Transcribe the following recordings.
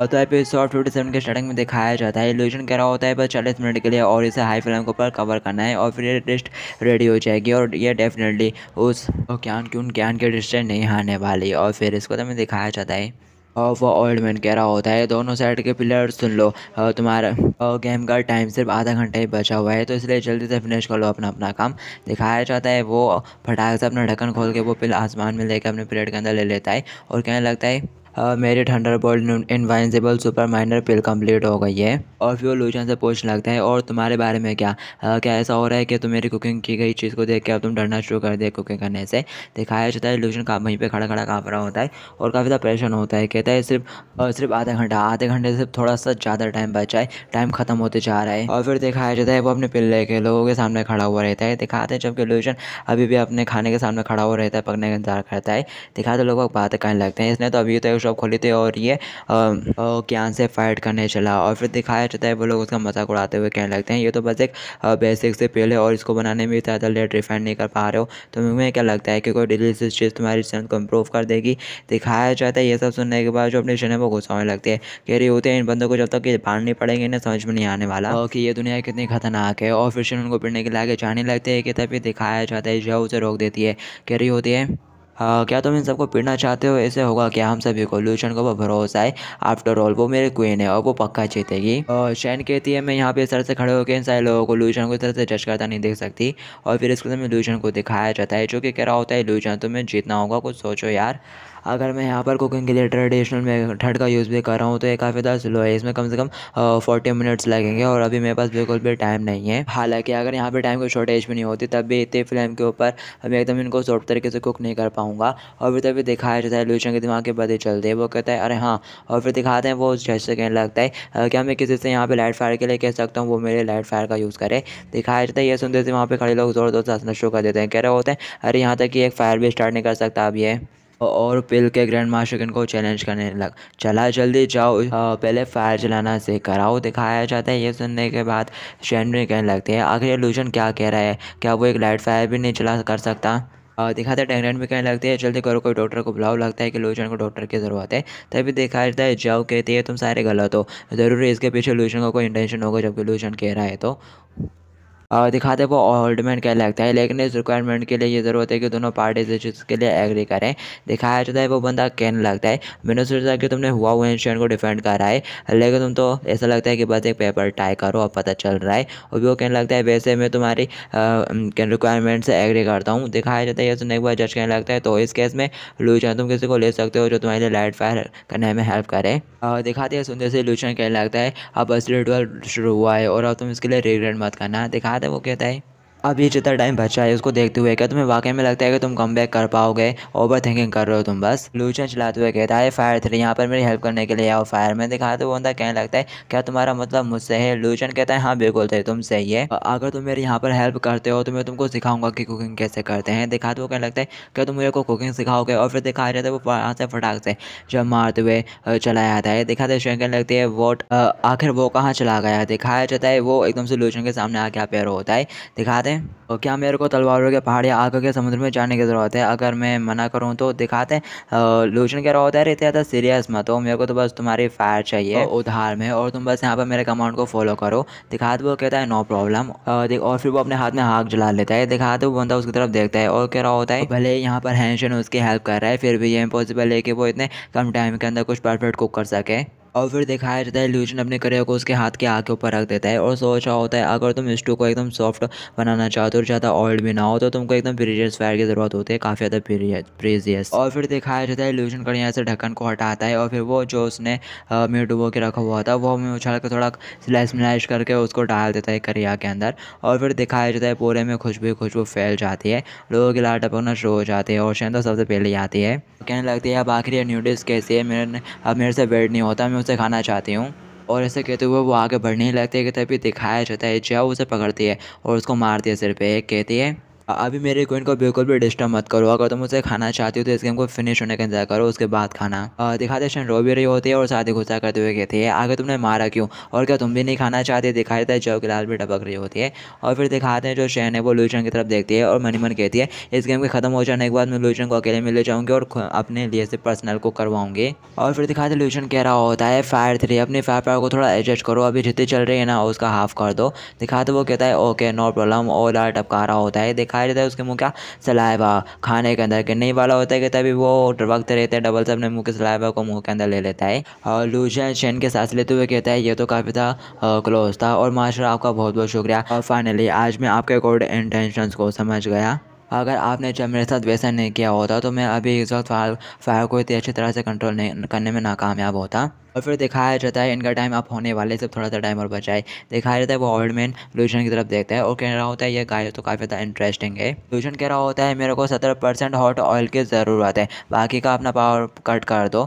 और तो आप सॉफ्ट फिफ्टी सेवन के स्टार्टिंग में दिखाया जाता है इल्यूजन कह रहा होता है बस चालीस मिनट के लिए और इसे हाई फ्लेम के ऊपर कवर करना है और फिर ये डिस्ट रेडी हो जाएगी और ये डेफिनेटली उस ज्ञान की उन ज्ञान के डिस्टेंस नहीं आने वाली और फिर इसको तो दिखाया जाता है और वो ओल्ड मैन कह रहा होता है दोनों साइड के प्लेयर सुन लो तुम्हारा गेम का टाइम सिर्फ आधा घंटा ही बचा हुआ है तो इसलिए जल्दी से फिनिश कर लो अपना अपना काम दिखाया जाता है वो फटाक से अपना ढक्कन खोल के वो पिल आसमान में लेकर अपने प्लेट के अंदर ले लेता है और कहने लगता है मेरी thunderbolt invincible super minor pill complete हो गई है और फिर वो लूचन से पूछने लगता है और तुम्हारे बारे में क्या आ, क्या ऐसा हो रहा है कि तुम मेरी कुकिंग की गई चीज़ को देख के अब तुम डरना शुरू कर दे कुकिंग करने से दिखाया जाता है लूचन का वहीं पर खड़ा खड़ा काँप रहा होता है और काफ़ी ज़्यादा परेशान होता है कहता है सिर्फ और सिर्फ आधा घंटा आधे घंटे से थोड़ा सा ज़्यादा टाइम बचा है टाइम ख़त्म होते जा रहा है और फिर दिखाया जाता है वो अपने पिल लेके लोगों के सामने खड़ा हुआ रहता है दिखाते हैं जबकि लूचन अभी भी अपने खाने के सामने खड़ा हुआ रहता है पकने का इंतजार करता है दिखाते लोगों को बातें कहने लगते हैं इसने तो अभी तो शॉप खोली थी और ये क्यान से फाइट करने चला और फिर दिखाया जाता है वो लोग उसका मजाक उड़ाते हुए कहने लगते हैं ये तो बस एक बेसिक से पेल है और इसको बनाने में ज़्यादा लेट रिफाइंड नहीं कर पा रहे हो तो मुझे क्या लगता है कि कोई डिलीशियस चीज़ तुम्हारी चैनल को इम्प्रूव कर देगी दिखाया जाता है ये सब सुनने के बाद जो अपने चैनल को गुस्सा होने लगती है कह रही होती है इन बंदों को जब तक ये बाहर नहीं पड़ेंगे इन्हें समझ में नहीं आने वाला कि ये दुनिया कितनी खतरनाक है और फिर उनको पिटने के लिए आगे जाने लगते हैं कि तभी दिखाया जाता है जो उसे रोक देती है कह रही होती है आ, हाँ, क्या तुम इन सबको पीटना चाहते हो ऐसे होगा क्या हम सभी को लूचन को भरोसा है आफ्टर ऑल वो मेरे क्वीन है और वो पक्का जीतेगी शैन कहती है मैं यहाँ पे इस तरह से खड़े होकर इन सारे लोगों को लूचन को इस तरह से जज करता नहीं देख सकती और फिर इसके समय लूचन को दिखाया जाता है जो कि कह रहा होता है लूचन तुम्हें जीतना होगा कुछ सोचो यार अगर मैं यहाँ पर कुकिंग के लिए ट्रेडिशनल मेथड का यूज़ भी कर रहा हूँ तो ये काफ़ी ज़्यादा स्लो है इसमें कम से कम फोर्टी मिनट्स लगेंगे और अभी मेरे पास बिल्कुल भी टाइम नहीं है हालाँकि अगर यहाँ पर टाइम कोई शॉर्टेज भी नहीं होती तब भी इतने फ्लेम के ऊपर मैं एकदम इनको सॉफ्ट तरीके से कुक नहीं कर पाऊँगा और फिर तभी दिखाया जाता है लूचन के दिमाग के बदले चलते वो कहता है अरे हाँ और फिर दिखाते हैं वो जैसे सेकेंड लगता है क्या मैं किसी से यहाँ पर लाइट फायर के लिए कह सकता हूँ वो मेरे लाइट फायर का यूज़ करे दिखाया जाता है ये सुनते थे वहाँ पर खड़े लोग ज़ोर ज़ोर से हंसना शुरू कर देते हैं कह रहे होते हैं अरे यहाँ तक कि एक फायर भी स्टार्ट नहीं कर सकता अब ये और पिल के ग्रैंड मास्टर इनको चैलेंज करने लगा चला जल्दी जाओ पहले फायर चलाना से कराओ दिखाया जाता है ये सुनने के बाद शैनरी कहने लगते हैं आखिर लूजन क्या कह रहा है क्या वो एक लाइट फायर भी नहीं चला कर सकता दिखाता है टेंगरेंट भी कहने लगते हैं जल्दी करो कोई डॉक्टर को बुलाओ लगता है कि लूशन को डॉक्टर की ज़रूरत है तभी देखा जाता है जाओ कहती है तुम सारे गलत हो ज़रूरी इसके पीछे लूशन का कोई इंटेंशन होगा जबकि लूशन कह रहा है तो दिखाते वो ओल्डमैन क्या लगता है लेकिन इस रिक्वायरमेंट के लिए ये ज़रूरत है कि दोनों पार्टीज इसके लिए एग्री करें दिखाया जाता है वो बंदा कैन लगता है मैंने सोचा कि तुमने हुआ हुआ इंस्टेंट को डिफेंड करा है लेकिन तुम तो ऐसा लगता है कि बस एक पेपर टाई करो अब पता चल रहा है और वो कहने लगता है वैसे मैं तुम्हारी रिक्वायरमेंट से एग्री करता हूँ दिखाया जाता है सुनने के बाद जज कहने लगता है तो इस केस में लूचन तुम किसी को ले सकते हो जो तुम्हारे लिए लाइट फायर करने में हेल्प करे दिखाते हैं सुनते से लूचन कहने लगता है अब असली ट्वेल्व शुरू हुआ है और अब तुम इसके लिए रिग्रेट मत करना दिखा थे वो कहता है अभी जितना टाइम बचा है उसको देखते हुए क्या तुम्हें वाकई में लगता है कि तुम कम बैक कर पाओगे ओवर थिंकिंग कर रहे हो तुम बस लूचन चलाते हुए कहता है फायर थ्री यहाँ पर मेरी हेल्प करने के लिए आओ फायर में दिखाते तो हुए बंदा कहने लगता है क्या तुम्हारा मतलब मुझसे है लूचन कहता है हाँ बिल्कुल थे तुम सही है अगर तुम मेरे यहाँ पर हेल्प करते हो तो मैं तुमको सिखाऊंगा कि कुकिंग कैसे करते हैं दिखाते तो हुए कहने लगता है क्या तुम मुझे को कुकिंग सिखाओगे और फिर दिखा रहे थे वो यहाँ से फटाक से जब मारते हुए चला जाता है दिखाते हुए कहने लगती है वो आखिर वो कहाँ चला गया दिखाया जाता है वो एकदम से लूचन के सामने आके पैर होता है दिखाते दिखाते हैं तो क्या मेरे को तलवारों के पहाड़ या आग के समुद्र में जाने की ज़रूरत है अगर मैं मना करूँ तो दिखाते हैं लोचन कह रहा होता है रहते ज्यादा सीरियस तो मत हो मेरे को तो बस तुम्हारी फायर चाहिए उधार में और तुम बस यहाँ पर मेरे कमांड को फॉलो करो दिखाते वो कहता है नो प्रॉब्लम देख और फिर वो अपने हाथ में आग जला लेता है दिखाते वो बंदा उसकी तरफ देखता है और कह रहा होता है भले यहाँ पर हैंशन उसकी हेल्प कर रहा है फिर भी ये इम्पॉसिबल है कि वो इतने कम टाइम के अंदर कुछ परफेक्ट कुक कर सके और फिर दिखाया जाता है ल्यूजन अपने करियर को उसके हाथ के के ऊपर रख देता है और सोच रहा होता है अगर तुम स्टू को एकदम सॉफ्ट बनाना चाहते हो और ज़्यादा ऑयल भी ना हो तो तुमको एकदम प्रीजियस फायर की ज़रूरत होती है काफ़ी ज़्यादा प्रीजियस और फिर दिखाया जाता है ल्यूजन कर यहाँ से ढक्कन को हटाता है और फिर वो जो उसने मीट डुबो के रखा हुआ था वो हमें उछाल कर थोड़ा स्लाइस मिलाइश करके उसको डाल देता है करिया के अंदर और फिर दिखाया जाता है पूरे में खुशबू खुशबू फैल जाती है लोगों की लाट टपकना शुरू हो जाती है और शैन तो सबसे पहले आती है कहने लगती है अब आखिर न्यूडिस कैसी है मेरे अब मेरे से वेट नहीं होता मैं उसे खाना चाहती हूँ और ऐसे कहते हुए वो आगे बढ़ने लगते लगती है कि तभी दिखाया जाता है जया उसे पकड़ती है और उसको मारती है सिर पे एक कहती है अभी मेरे कोइन को बिल्कुल भी डिस्टर्ब मत करो अगर तुम उसे खाना चाहती हो तो इस गेम को फिनिश होने का इंतजार करो उसके बाद खाना दिखाते शन रो भी रही होती है और साथ ही गुस्सा करते हुए कहती है आगे तुमने मारा क्यों और क्या तुम भी नहीं खाना चाहते दिखाई देता है जव की लाल भी टपक रही होती है और फिर दिखाते हैं जो शहन है वो लुचन की तरफ देखती है और मनी मन कहती है इस गेम के ख़त्म हो जाने के बाद मैं लुचन को अकेले में ले जाऊँगी और अपने लिए से पर्सनल को करवाऊँगी और फिर दिखाते लुचन कह रहा होता है फायर थ्री अपनी फायर पावर को थोड़ा एडजस्ट करो अभी जितनी चल रही है ना उसका हाफ कर दो दिखाते वो कहता है ओके नो प्रॉब्लम और टपका रहा होता है दिखा खाया जाता है उसके मुँह का सलाइबा खाने के अंदर गिरने वाला होता है कि तभी वो वक्त रहते हैं डबल से अपने मुँह के सलाइबा को मुँह के अंदर ले लेता है और लूशन शेन के सांस लेते हुए कहता है ये तो काफ़ी था क्लोज था और माशा आपका बहुत बहुत शुक्रिया और फाइनली आज मैं आपके गुड इंटेंशन को समझ गया अगर आपने जब मेरे साथ वैसा नहीं किया होता तो मैं अभी इस वक्त फायर को इतनी अच्छी तरह से कंट्रोल नहीं करने में नाकामयाब होता और फिर दिखाया जाता है इनका टाइम अप होने वाले सिर्फ थोड़ा सा टाइम और बचाए दिखाया जाता है वो ओल्ड मैन लूशन की तरफ देखता है और कह रहा होता है ये गाय तो काफ़ी ज़्यादा इंटरेस्टिंग है लूशन कह रहा होता है मेरे को सत्रह परसेंट हॉट ऑयल की ज़रूरत है बाकी का अपना पावर कट कर दो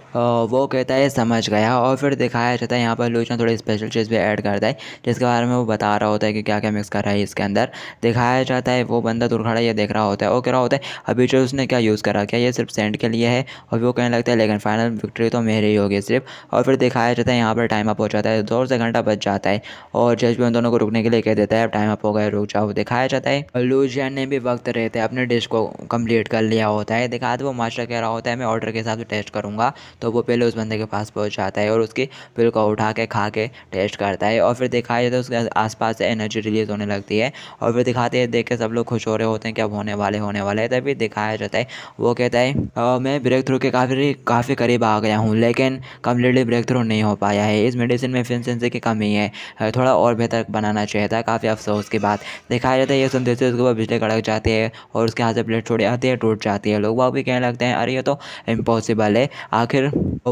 वो कहता है समझ गया और फिर दिखाया जाता है यहाँ पर लूशन थोड़ी स्पेशल चीज़ भी ऐड करता है जिसके बारे में वो बता रहा होता है कि क्या क्या मिक्स कर रहा है इसके अंदर दिखाया जाता है वो बंदा दूर खड़ा ये देख रहा होता है वो कह रहा होता है अभी जो उसने क्या यूज़ करा क्या ये सिर्फ सेंड के लिए है और वो कहने लगता है लेकिन फाइनल विक्ट्री तो मेरी ही होगी सिर्फ और फिर फिर दिखाया जाता है यहाँ पर टाइम अप हो जाता है दो से घंटा बच जाता है और जज भी उन दोनों को रुकने के लिए कह देता है अब टाइम अप हो गया रुक जाओ दिखाया जाता है लूजियन ने भी वक्त रहते अपने डिश को कम्प्लीट कर लिया होता है तो वो मास्टर कह रहा होता है मैं ऑर्डर के हिसाब से टेस्ट करूँगा तो वो पहले उस बंदे के पास पहुँच जाता है और उसकी बिल को उठा के खा के टेस्ट करता है और फिर दिखाया जाता है उसके आस से एनर्जी रिलीज होने लगती है और फिर दिखाते हैं देख के सब लोग खुश हो रहे होते हैं कि अब होने वाले होने वाले हैं तभी दिखाया जाता है वो कहता है मैं ब्रेक थ्रू के काफ़ी काफ़ी करीब आ गया हूँ लेकिन कम्प्लीटली ब्रेक ब्रेक थ्रो नहीं हो पाया है इस मेडिसिन में एफिशेंसी की कमी है थोड़ा और बेहतर बनाना चाहिए था काफ़ी अफसोस की बात दिखाया जाता है ये सुनते थे उसके बाद बिजली कड़क जाती है और उसके हाथ से प्लेट छोड़ आती है टूट जाती है लोग वह भी कहने लगते हैं अरे ये तो इम्पॉसिबल है आखिर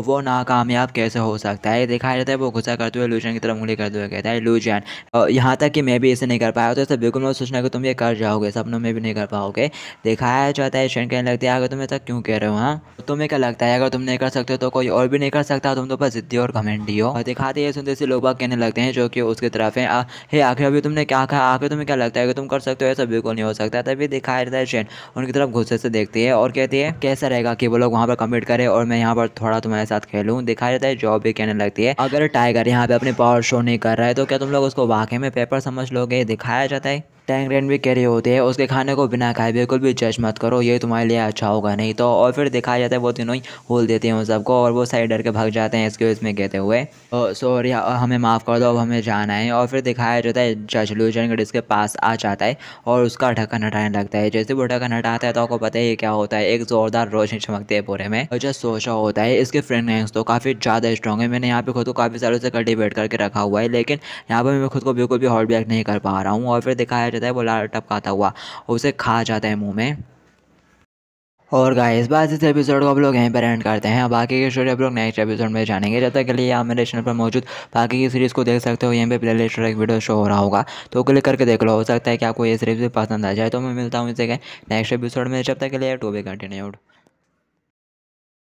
वो नाकामयाब कैसे हो सकता है दिखाया जाता है वो गुस्सा करते हुए लूजन की तरफ उंगली करते हुए कहता है लूजन यहाँ तक कि मैं भी इसे नहीं कर पाया तो ऐसा बिल्कुल मैं सोचना कि तुम ये कर जाओगे सपनों में भी नहीं कर पाओगे दिखाया जाता है शन कहने लगता है अगर तुम तो ऐसा क्यों कह रहे हो हाँ तो तुम्हें क्या लगता है अगर तुम नहीं कर सकते तो कोई और भी नहीं कर सकता तुम तो बस जिद्दी और हो और दिखाते हैं सुनते से लोग कहने लगते हैं जो कि उसके तरफ है आ, हे आखिर अभी तुमने क्या कहा आखिर तुम्हें क्या लगता है कि तुम कर सकते हो ऐसा बिल्कुल नहीं हो सकता तभी दिखाया जाता है शेन उनकी तरफ गुस्से से देखती है और कहती है कैसा रहेगा कि वो लोग वहाँ पर कम्पीट करे और मैं यहाँ पर थोड़ा तुम्हारे साथ खेलूँ दिखाया जाता है जॉब भी कहने लगती है अगर टाइगर यहाँ पे अपने पावर शो नहीं कर रहा है तो क्या तुम लोग उसको वाकई में पेपर समझ लोगे दिखाया जाता है टैंक रेन भी कैरी होती है उसके खाने को बिना खाए बिल्कुल भी जज मत करो ये तुम्हारे लिए अच्छा होगा नहीं तो और फिर दिखाया जाता है वो तीनों ही होल देते हैं उन सबको और वो साइड डर के भाग जाते हैं इसके इसमें कहते हुए सॉरी तो हमें माफ़ कर दो अब हमें जाना है और फिर दिखाया जाता है जज लूचनगढ़ इसके पास आ जाता है और उसका ढक्कन हटाने लगता है जैसे वो ढक्कन हटाता है तो आपको पता है क्या होता है एक ज़ोरदार रोशनी चमकती है पूरे में जो सोचा होता है इसके फ्रेंड रैंक्स तो काफ़ी ज़्यादा स्ट्रॉन्ग है मैंने यहाँ पे खुद को काफ़ी सालों से कल्टिवेट करके रखा हुआ है लेकिन यहाँ पर मैं खुद को बिल्कुल भी हॉल्ड बैक नहीं कर पा रहा हूँ और फिर दिखाया जाता देता है वो लाल टपकाता हुआ और उसे खा जाता है मुँह में और गाय इस बात इस एपिसोड को आप लोग यहीं पर एंड करते हैं बाकी के स्टोरी आप लोग नेक्स्ट एपिसोड में जानेंगे जब तक के लिए आप मेरे चैनल पर मौजूद बाकी की सीरीज़ को देख सकते हो यहीं पे प्ले लिस्ट एक वीडियो शो हो रहा होगा तो क्लिक करके देख लो हो सकता है कि आपको ये सीरीज़ भी पसंद आ जाए तो मैं मिलता हूँ इसे नेक्स्ट एपिसोड में जब तक के लिए टू बी कंटिन्यूड